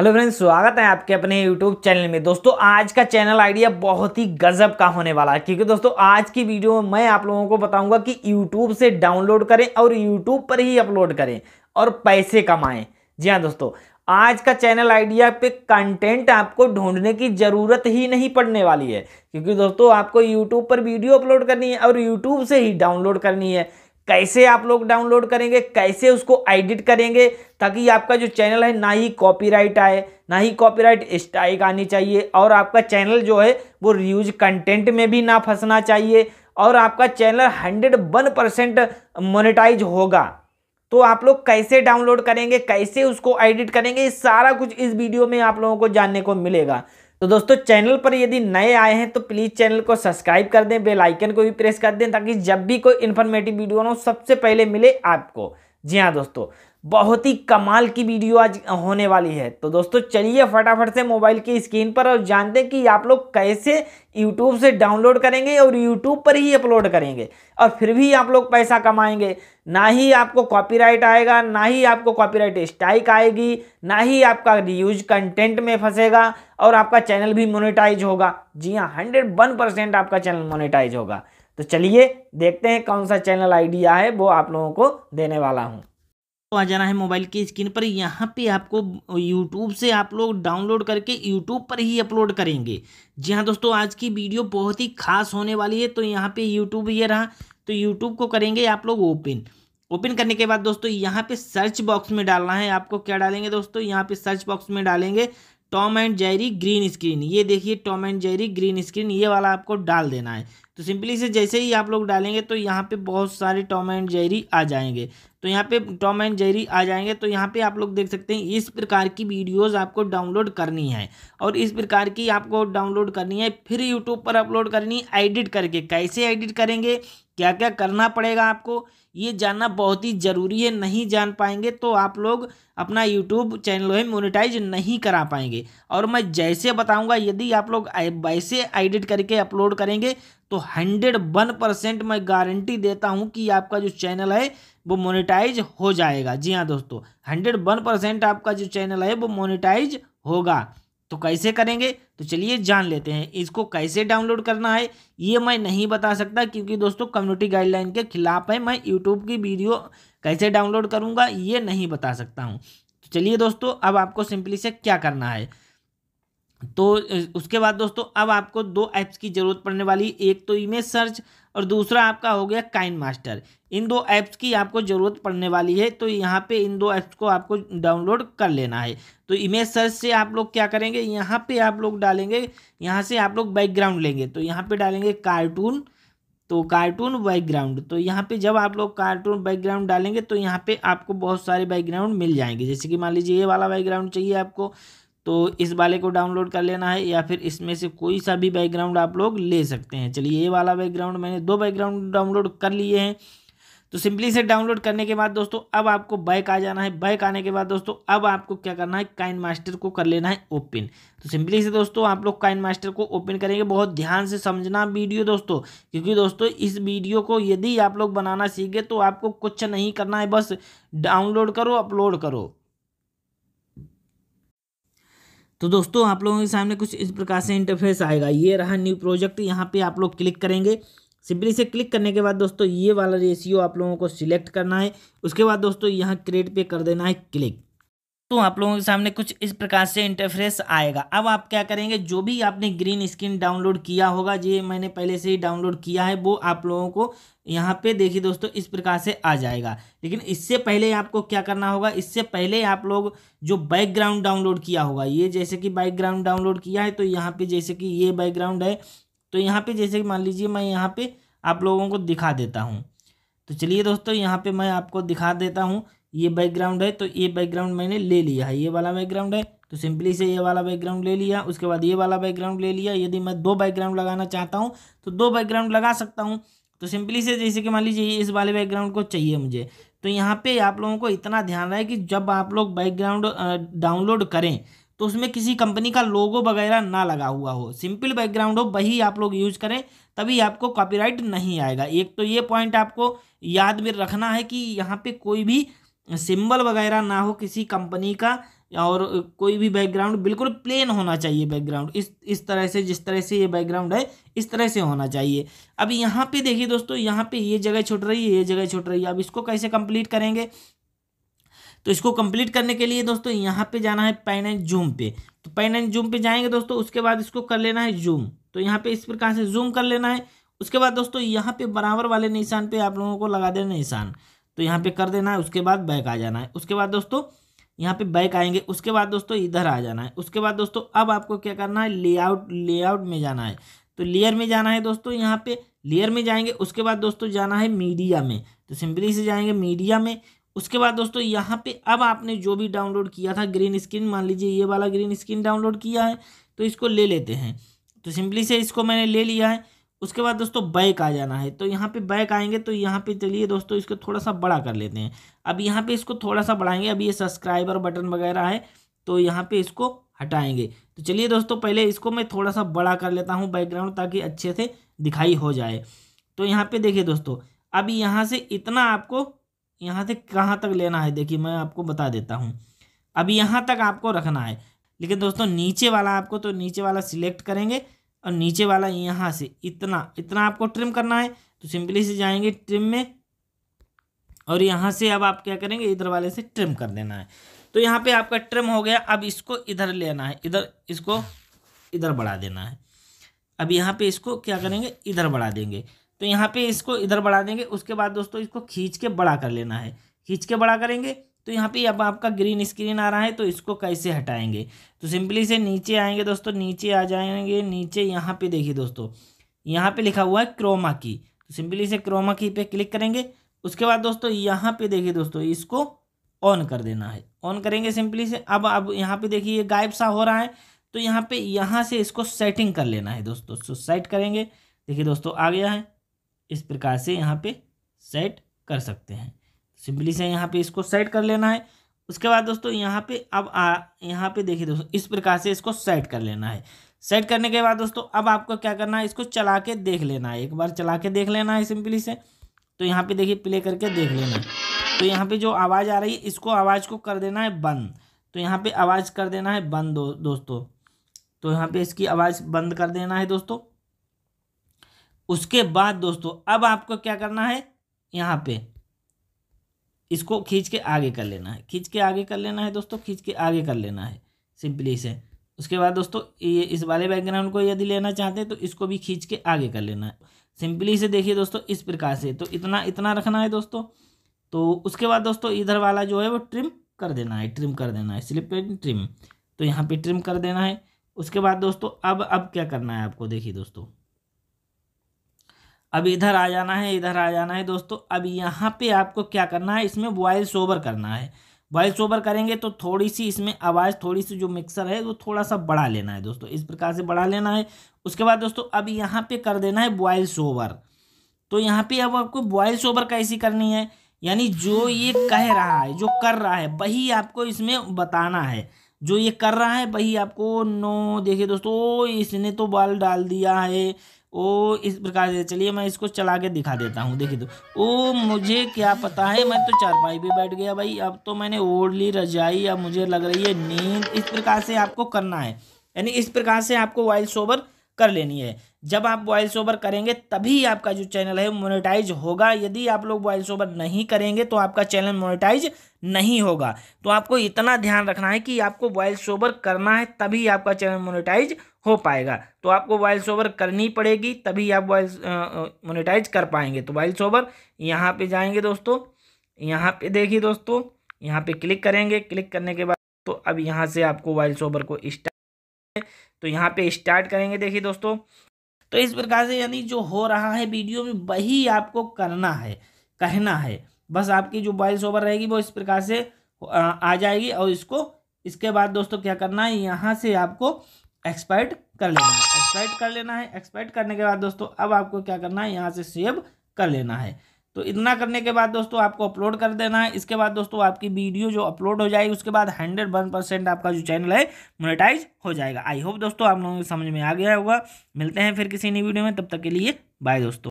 hello friends स्वागत है आपके अपने यूट्यूब चैनल में दोस्तों आज का चैनल आइडिया बहुत ही गजब का होने वाला है क्योंकि दोस्तों आज की वीडियो में मैं आप लोगों को बताऊंगा कि यूट्यूब से डाउनलोड करें और यूट्यूब पर ही अपलोड करें और पैसे कमाएं जी हाँ दोस्तों आज का चैनल आइडिया पे कंटेंट आपको ढूंढने की ज़रूरत ही नहीं पड़ने वाली है क्योंकि दोस्तों आपको यूट्यूब पर वीडियो अपलोड करनी है और यूट्यूब से ही डाउनलोड करनी है कैसे आप लोग डाउनलोड करेंगे कैसे उसको एडिट करेंगे ताकि आपका जो चैनल है ना ही कॉपीराइट आए ना ही कॉपीराइट स्ट्राइक आनी चाहिए और आपका चैनल जो है वो रीयूज कंटेंट में भी ना फंसना चाहिए और आपका channel hundred one percent monetize होगा तो आप लोग कैसे डाउनलोड करेंगे कैसे उसको एडिट करेंगे ये सारा कुछ इस वीडियो में आप लोगों को जानने को मिलेगा तो दोस्तों चैनल पर यदि नए आए हैं तो प्लीज़ चैनल को सब्सक्राइब कर दें बेल आइकन को भी प्रेस कर दें ताकि जब भी कोई इन्फॉर्मेटिव वीडियो हो सबसे पहले मिले आपको जी हाँ दोस्तों बहुत ही कमाल की वीडियो आज होने वाली है तो दोस्तों चलिए फटाफट से मोबाइल की स्क्रीन पर और जानते हैं कि आप लोग कैसे यूट्यूब से डाउनलोड करेंगे और यूट्यूब पर ही अपलोड करेंगे और फिर भी आप लोग पैसा कमाएंगे ना ही आपको कॉपीराइट आएगा ना ही आपको कॉपीराइट स्ट्राइक आएगी ना ही आपका रियूज कंटेंट में फंसेगा और आपका चैनल भी मोनिटाइज होगा जी हाँ हंड्रेड वन परसेंट आपका चैनल मोनिटाइज होगा तो चलिए देखते हैं कौन सा चैनल आइडिया है वो आप लोगों को देने वाला हूँ आ जाना है मोबाइल की स्क्रीन पर यहाँ पे आपको यूट्यूब से आप लोग डाउनलोड करके यूट्यूब पर ही अपलोड करेंगे जी हाँ दोस्तों आज की वीडियो बहुत ही खास होने वाली है तो यहाँ पे यूट्यूब ये रहा तो यूट्यूब को करेंगे आप लोग ओपन ओपन करने के बाद दोस्तों यहाँ पे सर्च बॉक्स में डालना है आपको क्या डालेंगे दोस्तों यहाँ पे सर्च बॉक्स में डालेंगे Tom and Jerry green screen ये देखिए Tom and Jerry green screen ये वाला आपको डाल देना है तो सिंपली से जैसे ही आप लोग डालेंगे तो यहाँ पे बहुत सारे टॉम एंड जेरी आ जाएंगे तो यहाँ पे टॉम एंड जेरी आ जाएंगे तो यहाँ पे आप लोग देख सकते हैं इस प्रकार की वीडियोस आपको डाउनलोड करनी है और इस प्रकार की आपको डाउनलोड करनी है फिर यूट्यूब पर अपलोड करनी है एडिट करके कैसे एडिट करेंगे क्या क्या करना पड़ेगा आपको ये जानना बहुत ही ज़रूरी है नहीं जान पाएंगे तो आप लोग अपना यूट्यूब चैनल है मोनिटाइज नहीं करा पाएंगे और मैं जैसे बताऊंगा यदि आप लोग वैसे एडिट करके अपलोड करेंगे तो हंड्रेड वन परसेंट मैं गारंटी देता हूं कि आपका जो चैनल है वो मोनिटाइज हो जाएगा जी हाँ दोस्तों हंड्रेड वन परसेंट आपका जो चैनल है वो मोनिटाइज होगा तो कैसे करेंगे तो चलिए जान लेते हैं इसको कैसे डाउनलोड करना है ये मैं नहीं बता सकता क्योंकि दोस्तों कम्युनिटी गाइडलाइन के खिलाफ है मैं यूट्यूब की वीडियो कैसे डाउनलोड करूँगा ये नहीं बता सकता हूँ तो चलिए दोस्तों अब आपको सिंपली से क्या करना है तो उसके बाद दोस्तों अब आपको दो ऐप्स की ज़रूरत पड़ने वाली एक तो इमेज सर्च और दूसरा आपका हो गया काइन मास्टर इन दो ऐप्स की आपको ज़रूरत पड़ने वाली है तो यहाँ पे इन दो ऐप्स को आपको डाउनलोड कर लेना है तो इमेज सर्च से आप लोग क्या करेंगे यहाँ पे आप लोग डालेंगे यहाँ से आप लोग बैकग्राउंड लेंगे तो यहाँ पे डालेंगे कार्टून तो कार्टून बैकग्राउंड तो यहाँ पे जब आप लोग कार्टून बैकग्राउंड डालेंगे तो यहाँ पे आपको बहुत सारे बैकग्राउंड मिल जाएंगे जैसे कि मान लीजिए ये वाला बैकग्राउंड चाहिए आपको तो इस वाले को डाउनलोड कर लेना है या फिर इसमें से कोई सा भी बैकग्राउंड आप लोग ले सकते हैं चलिए ये वाला बैकग्राउंड मैंने दो बैकग्राउंड डाउनलोड कर लिए हैं तो सिंपली से डाउनलोड करने के बाद दोस्तों अब आपको बैक आ जाना है बैक आने के बाद दोस्तों अब आपको क्या करना है काइन मास्टर को कर लेना है ओपन तो सिंपली से दोस्तों आप लोग काइन मास्टर को ओपन करेंगे बहुत ध्यान से समझना वीडियो दोस्तों क्योंकि दोस्तों इस वीडियो को यदि आप लोग बनाना सीखे तो आपको कुछ नहीं करना है बस डाउनलोड करो अपलोड करो तो दोस्तों आप लोगों के सामने कुछ इस प्रकार से इंटरफेस आएगा ये रहा न्यू प्रोजेक्ट यहाँ पे आप लोग क्लिक करेंगे सिंपली से क्लिक करने के बाद दोस्तों ये वाला रेशियो आप लोगों को सिलेक्ट करना है उसके बाद दोस्तों यहाँ क्रिएट पे कर देना है क्लिक तो आप लोगों के सामने कुछ इस प्रकार से इंटरफेस आएगा अब आप क्या करेंगे जो भी आपने ग्रीन स्क्रीन डाउनलोड किया होगा ये मैंने पहले से ही डाउनलोड किया है वो आप लोगों को यहाँ पे देखिए दोस्तों इस प्रकार से आ जाएगा लेकिन इससे पहले आपको क्या करना होगा इससे पहले आप लोग जो बैकग्राउंड डाउनलोड किया होगा ये जैसे कि बैकग्राउंड डाउनलोड किया है तो यहाँ पर जैसे कि ये बैकग्राउंड है तो यहाँ पर जैसे कि मान लीजिए मैं यहाँ पर आप लोगों को दिखा देता हूँ तो चलिए दोस्तों यहाँ पर मैं आपको दिखा देता हूँ ये बैकग्राउंड है तो ये बैकग्राउंड मैंने ले लिया है ये वाला बैकग्राउंड है तो सिंपली से ये वाला बैकग्राउंड ले लिया उसके बाद ये वाला बैकग्राउंड ले लिया यदि मैं दो बैकग्राउंड लगाना चाहता हूँ तो दो बैकग्राउंड लगा सकता हूँ तो सिंपली से जैसे कि मान लीजिए इस वाले बैकग्राउंड को चाहिए मुझे तो यहाँ पे आप लोगों को इतना ध्यान रहे कि जब आप लोग बैकग्राउंड डाउनलोड करें तो उसमें किसी कंपनी का लोगो वगैरह ना लगा हुआ हो सिंपल बैकग्राउंड हो वही आप लोग यूज करें तभी आपको कॉपीराइट नहीं आएगा एक तो ये पॉइंट आपको याद में रखना है कि यहाँ पे कोई भी सिंबल वगैरह ना हो किसी कंपनी का और कोई भी बैकग्राउंड बिल्कुल प्लेन होना चाहिए बैकग्राउंड इस इस तरह से जिस तरह से ये बैकग्राउंड है इस तरह से होना चाहिए अब यहाँ पे देखिए दोस्तों यहाँ पे ये जगह छुट रही है ये जगह छुट रही है अब इसको कैसे कंप्लीट करेंगे तो इसको कंप्लीट करने के लिए दोस्तों यहाँ पे जाना है पेन एंड जूम पे तो पेन एंड जूम पे जाएंगे दोस्तों उसके बाद इसको कर लेना है जूम तो यहाँ पे इस प्रकार से जूम कर लेना है उसके बाद दोस्तों यहाँ पे बराबर वाले निशान पे आप लोगों को लगा देना निशान तो यहाँ पे कर देना है उसके बाद बैक आ जाना है उसके बाद दोस्तों यहाँ पे बैक आएंगे उसके बाद दोस्तों इधर आ जाना है उसके बाद दोस्तों अब आपको क्या करना है लेआउट लेआउट में जाना है तो लेयर में जाना है दोस्तों यहाँ पे लेयर में जाएंगे उसके बाद दोस्तों जाना है मीडिया में तो सिंपली से जाएंगे मीडिया में उसके बाद दोस्तों यहाँ पे अब आपने जो भी डाउनलोड किया था ग्रीन स्क्रीन मान लीजिए ये वाला ग्रीन स्क्रीन डाउनलोड किया है तो इसको ले लेते हैं तो सिंपली से इसको मैंने ले लिया है उसके बाद दोस्तों बैक आ जाना है तो यहाँ पे बैक आएंगे तो यहाँ पे चलिए दोस्तों इसको थोड़ा सा बड़ा कर लेते हैं अब यहाँ पे इसको थोड़ा सा बढ़ाएंगे अभी ये सब्सक्राइबर बटन वगैरह है तो यहाँ पे इसको हटाएंगे तो चलिए दोस्तों पहले इसको मैं थोड़ा सा बड़ा कर लेता हूँ बैकग्राउंड ताकि अच्छे से दिखाई हो जाए तो यहाँ पर देखिए दोस्तों अब यहाँ से इतना आपको यहाँ से कहाँ तक लेना है देखिए मैं आपको बता देता हूँ अभी यहाँ तक आपको रखना है लेकिन दोस्तों नीचे वाला आपको तो नीचे वाला सिलेक्ट करेंगे और नीचे वाला यहाँ से इतना इतना आपको ट्रिम करना है तो सिंपली से जाएंगे ट्रिम में और यहाँ से अब आप क्या करेंगे इधर वाले से ट्रिम कर देना है तो यहाँ पे आपका ट्रिम हो गया अब इसको इधर लेना है इधर इसको इधर बढ़ा देना है अब यहाँ पे इसको क्या करेंगे इधर बढ़ा देंगे तो यहाँ पे इसको इधर बढ़ा देंगे उसके बाद दोस्तों इसको खींच के बड़ा कर लेना है खींच के बड़ा करेंगे तो यहाँ पे अब आपका ग्रीन स्क्रीन आ रहा है तो इसको कैसे हटाएंगे तो सिंपली से नीचे आएंगे दोस्तों नीचे आ जाएंगे नीचे यहाँ पे देखिए दोस्तों यहाँ पे लिखा हुआ है क्रोमा की तो सिंपली से क्रोमा की पे क्लिक करेंगे उसके बाद दोस्तों यहाँ पे देखिए दोस्तों इसको ऑन कर देना है ऑन करेंगे सिंपली से अब अब यहाँ पे देखिए ये गायब सा हो रहा है तो यहाँ पे यहाँ से इसको सेटिंग कर लेना है दोस्तों सो सेट करेंगे देखिए दोस्तों आ गया है इस प्रकार से यहाँ पे सेट कर सकते हैं सिंपली से यहाँ पे इसको सेट कर लेना है उसके बाद दोस्तों यहाँ पे अब आ यहाँ पे देखिए दोस्तों इस प्रकार से इसको सेट कर लेना है सेट करने के बाद दोस्तों अब आपको क्या करना है इसको चला के देख लेना है एक बार चला के देख लेना है सिंपली से तो यहाँ पे देखिए प्ले करके देख लेना है तो यहाँ पे जो आवाज़ आ रही है इसको आवाज़ को कर देना है बंद तो यहाँ पे आवाज़ कर देना है बंद दो, दोस्तों तो यहाँ पे इसकी आवाज़ बंद कर देना है दोस्तों उसके बाद दोस्तों अब आपको क्या करना है यहाँ पे इसको खींच के आगे कर लेना है खींच के आगे कर लेना है दोस्तों खींच के आगे कर लेना है सिंपली से उसके बाद दोस्तों ये इस वाले बैकग्राउंड को यदि लेना चाहते हैं तो इसको भी खींच के आगे कर लेना है सिंपली से देखिए दोस्तों इस प्रकार से तो इतना इतना रखना है दोस्तों तो उसके बाद दोस्तों इधर वाला जो है वो ट्रिम कर देना है ट्रिम कर देना है स्लिप एंड ट्रिम तो यहाँ पर ट्रिम कर देना है उसके बाद दोस्तों अब अब क्या करना है आपको देखिए दोस्तों अब इधर आ जाना है इधर आ जाना है दोस्तों अब यहाँ पे आपको क्या करना है इसमें बॉयल सोवर करना है बॉयल सोवर करेंगे तो थोड़ी सी इसमें आवाज़ थोड़ी सी जो मिक्सर है वो थोड़ा सा बढ़ा लेना है दोस्तों इस प्रकार से बढ़ा लेना है उसके बाद दोस्तों अब यहाँ पे कर देना है बॉयल सोवर तो यहाँ पे अब आपको बॉयल सोवर कैसी करनी है यानी जो ये कह रहा है जो कर रहा है वही आपको इसमें बताना है जो ये कर रहा है वही आपको नो देखिए दोस्तों इसने तो बाल डाल दिया है ओ इस प्रकार से चलिए मैं इसको चला के दिखा देता हूँ देखिए तो ओ मुझे क्या पता है मैं तो चारपाई पे बैठ गया भाई अब तो मैंने ओढ़ ली रजाई अब मुझे लग रही है नींद इस प्रकार से आपको करना है यानी इस प्रकार से आपको वाइल्ड सोवर कर लेनी है जब आप वॉइस ओवर करेंगे तभी आपका जो चैनल है मोनेटाइज होगा यदि आप लोग वॉइस ओवर नहीं करेंगे तो आपका चैनल मोनेटाइज नहीं होगा तो आपको इतना ध्यान रखना है कि आपको वॉइस ओवर करना है तभी आपका चैनल मोनेटाइज हो पाएगा तो आपको वॉइस ओवर करनी पड़ेगी तभी आप वॉइस मोनेटाइज कर पाएंगे तो वॉइस ओवर यहाँ पर जाएंगे दोस्तों यहाँ पर देखिए दोस्तों यहाँ पर क्लिक करेंगे क्लिक करने के बाद तो अब यहाँ से आपको वॉइस ओवर को स्टार्ट तो यहाँ पे स्टार्ट करेंगे देखिए दोस्तों तो इस प्रकार से यानी जो हो रहा है वीडियो में वही आपको करना है कहना है बस आपकी जो वॉइस ओवर रहेगी वो इस प्रकार से आ जाएगी और इसको इसके बाद दोस्तों क्या करना है यहाँ से आपको एक्सपर्ट कर लेना है एक्सपर्ट कर लेना है एक्सपर्ट करने के बाद दोस्तों अब आपको क्या करना है यहाँ से सेव कर लेना है तो इतना करने के बाद दोस्तों आपको अपलोड कर देना है इसके बाद दोस्तों आपकी वीडियो जो अपलोड हो जाएगी उसके बाद हंड्रेड वन परसेंट आपका जो चैनल है मोनेटाइज हो जाएगा आई होप दोस्तों आप लोगों को समझ में आ गया होगा मिलते हैं फिर किसी नई वीडियो में तब तक के लिए बाय दोस्तों